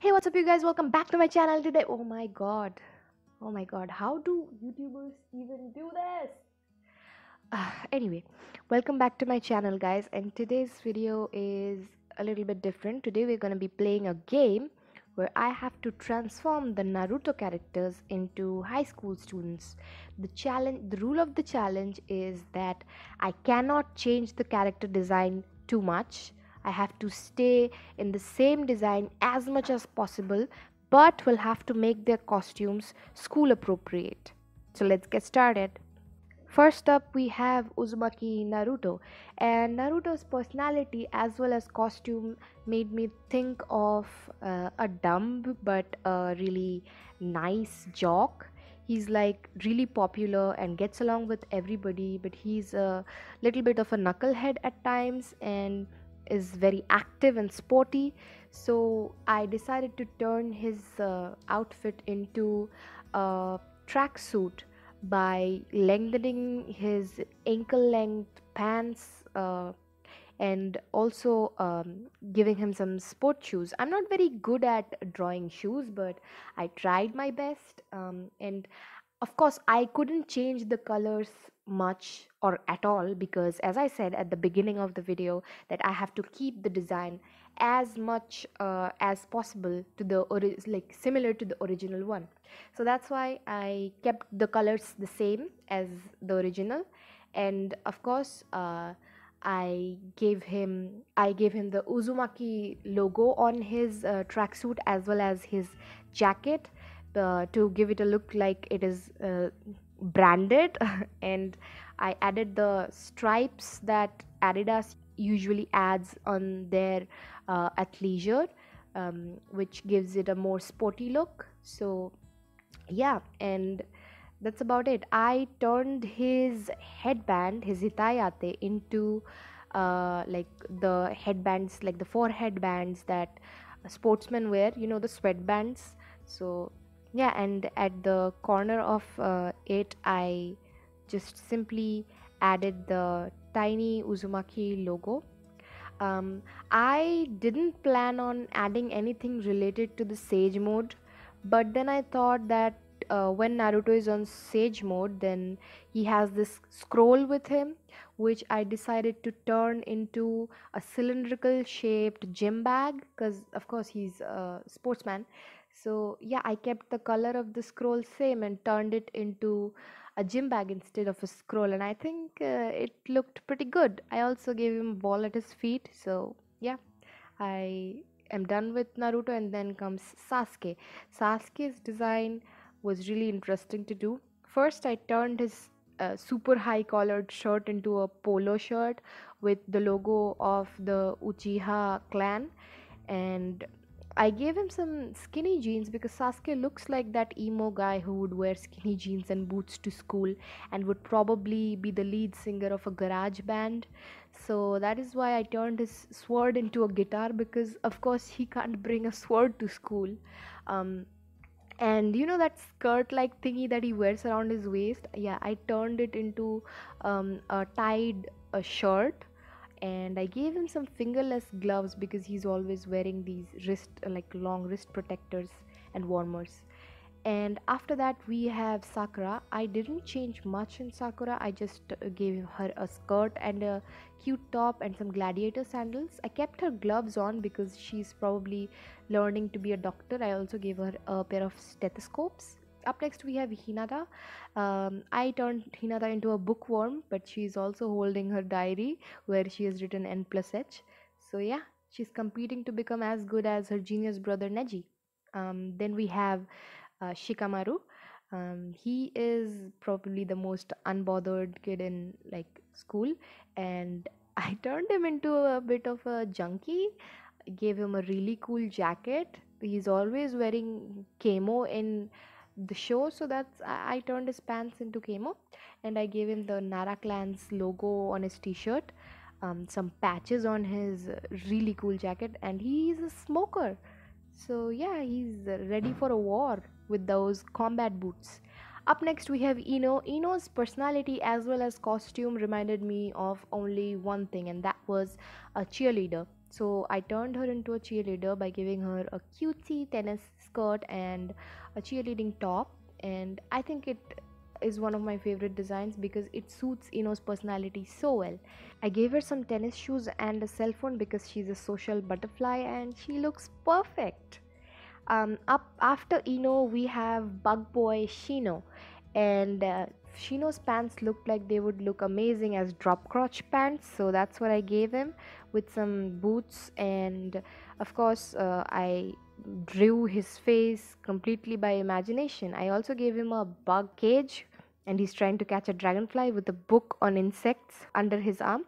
hey what's up you guys welcome back to my channel today oh my god oh my god how do youtubers even do this uh, anyway welcome back to my channel guys and today's video is a little bit different today we're gonna be playing a game where I have to transform the Naruto characters into high school students. The challenge the rule of the challenge is that I cannot change the character design too much I have to stay in the same design as much as possible, but will have to make their costumes school appropriate. So let's get started. First up, we have Uzumaki Naruto, and Naruto's personality as well as costume made me think of uh, a dumb but a really nice jock. He's like really popular and gets along with everybody, but he's a little bit of a knucklehead at times and is very active and sporty. So I decided to turn his uh, outfit into a tracksuit by lengthening his ankle length pants uh, and also um, giving him some sport shoes. I'm not very good at drawing shoes, but I tried my best. Um, and of course, I couldn't change the colors much or at all because as i said at the beginning of the video that i have to keep the design as much uh, as possible to the ori- like similar to the original one so that's why i kept the colors the same as the original and of course uh, i gave him i gave him the uzumaki logo on his uh, tracksuit as well as his jacket uh, to give it a look like it is uh, branded and I added the stripes that Adidas usually adds on their uh, athleisure, um, which gives it a more sporty look. So, yeah, and that's about it. I turned his headband, his hitayate, into uh, like the headbands, like the forehead bands that sportsmen wear, you know, the sweatbands. So, yeah and at the corner of uh, it i just simply added the tiny uzumaki logo um, i didn't plan on adding anything related to the sage mode but then i thought that uh, when Naruto is on sage mode, then he has this scroll with him, which I decided to turn into a cylindrical shaped gym bag because, of course, he's a sportsman. So, yeah, I kept the color of the scroll same and turned it into a gym bag instead of a scroll. And I think uh, it looked pretty good. I also gave him a ball at his feet. So, yeah, I am done with Naruto and then comes Sasuke. Sasuke's design was really interesting to do. First, I turned his uh, super high collared shirt into a polo shirt with the logo of the Uchiha clan, and I gave him some skinny jeans because Sasuke looks like that emo guy who would wear skinny jeans and boots to school and would probably be the lead singer of a garage band. So that is why I turned his sword into a guitar because, of course, he can't bring a sword to school. Um, and you know that skirt like thingy that he wears around his waist yeah i turned it into um, a tied a shirt and i gave him some fingerless gloves because he's always wearing these wrist like long wrist protectors and warmers and after that we have sakura i didn't change much in sakura i just uh, gave her a skirt and a cute top and some gladiator sandals i kept her gloves on because she's probably learning to be a doctor i also gave her a pair of stethoscopes up next we have hinata um, i turned hinata into a bookworm but she's also holding her diary where she has written n plus h so yeah she's competing to become as good as her genius brother neji um, then we have uh, Shikamaru. Um, he is probably the most unbothered kid in like school, and I turned him into a bit of a junkie. Gave him a really cool jacket. He's always wearing camo in the show, so that's I, I turned his pants into camo, and I gave him the Nara Clan's logo on his T-shirt. Um, some patches on his uh, really cool jacket and he's a smoker so yeah he's ready for a war with those combat boots. Up next, we have Eno. Eno's personality as well as costume reminded me of only one thing, and that was a cheerleader. So I turned her into a cheerleader by giving her a cutesy tennis skirt and a cheerleading top, and I think it is one of my favorite designs because it suits Eno's personality so well. I gave her some tennis shoes and a cell phone because she's a social butterfly and she looks perfect. Um, up after Eno, we have Bug Boy Shino, and uh, Shino's pants looked like they would look amazing as drop crotch pants, so that's what I gave him with some boots, and of course, uh, I drew his face completely by imagination. I also gave him a bug cage and he's trying to catch a dragonfly with a book on insects under his arm.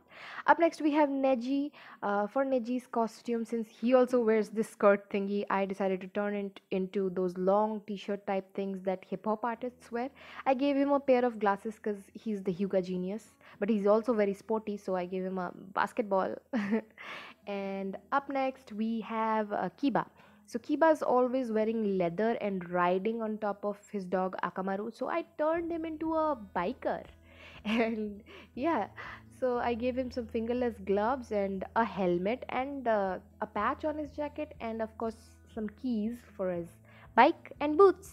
Up next, we have Neji. Uh, for Neji's costume, since he also wears this skirt thingy, I decided to turn it into those long t shirt type things that hip hop artists wear. I gave him a pair of glasses because he's the Hyuga genius, but he's also very sporty, so I gave him a basketball. and up next, we have uh, Kiba. So Kiba is always wearing leather and riding on top of his dog Akamaru. So I turned him into a biker. And yeah, so I gave him some fingerless gloves and a helmet and uh, a patch on his jacket and of course some keys for his bike and boots.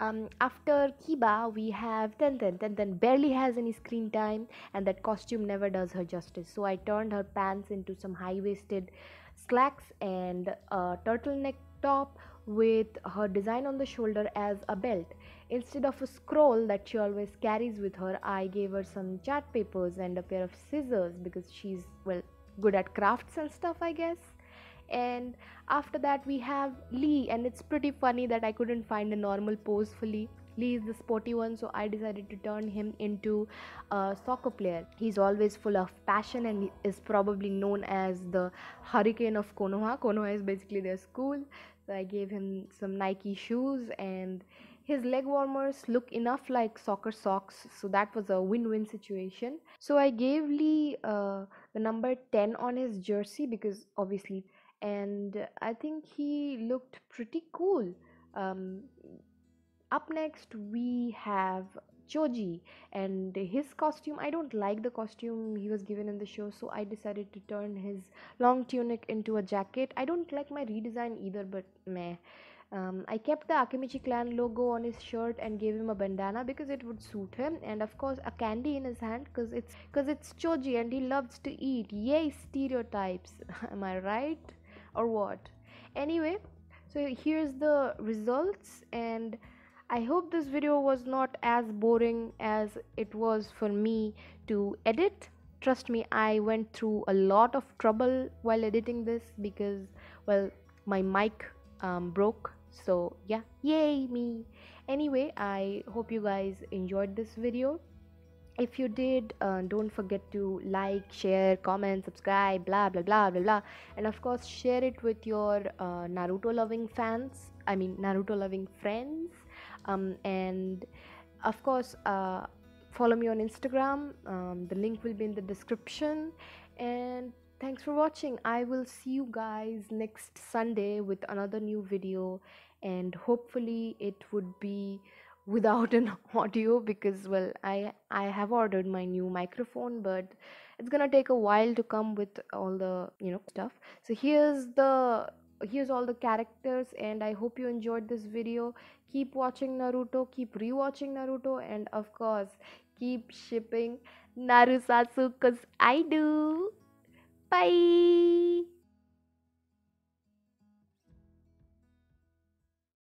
Um, after Kiba, we have Tenten. Tenten barely has any screen time, and that costume never does her justice. So I turned her pants into some high waisted slacks and a turtleneck top with her design on the shoulder as a belt. Instead of a scroll that she always carries with her, I gave her some chart papers and a pair of scissors because she's, well, good at crafts and stuff, I guess. And after that, we have Lee, and it's pretty funny that I couldn't find a normal pose for Lee. Lee is the sporty one, so I decided to turn him into a soccer player. He's always full of passion and is probably known as the Hurricane of Konoha. Konoha is basically their school, so I gave him some Nike shoes and his leg warmers look enough like soccer socks, so that was a win win situation. So I gave Lee uh, the number 10 on his jersey because obviously, and I think he looked pretty cool. Um, up next we have Choji and his costume I don't like the costume he was given in the show so I decided to turn his long tunic into a jacket I don't like my redesign either but meh um, I kept the Akemichi clan logo on his shirt and gave him a bandana because it would suit him and of course a candy in his hand because it's because it's Choji and he loves to eat yay stereotypes am I right or what anyway so here's the results and I hope this video was not as boring as it was for me to edit. Trust me, I went through a lot of trouble while editing this because, well, my mic um, broke. So, yeah, yay me! Anyway, I hope you guys enjoyed this video. If you did, uh, don't forget to like, share, comment, subscribe, blah blah blah blah blah. And of course, share it with your uh, Naruto loving fans. I mean, Naruto loving friends um, and of course uh, follow me on instagram um, the link will be in the description and thanks for watching i will see you guys next sunday with another new video and hopefully it would be without an audio because well i i have ordered my new microphone but it's gonna take a while to come with all the you know stuff so here's the here's all the characters and i hope you enjoyed this video keep watching naruto keep rewatching naruto and of course keep shipping narusatsu cuz i do bye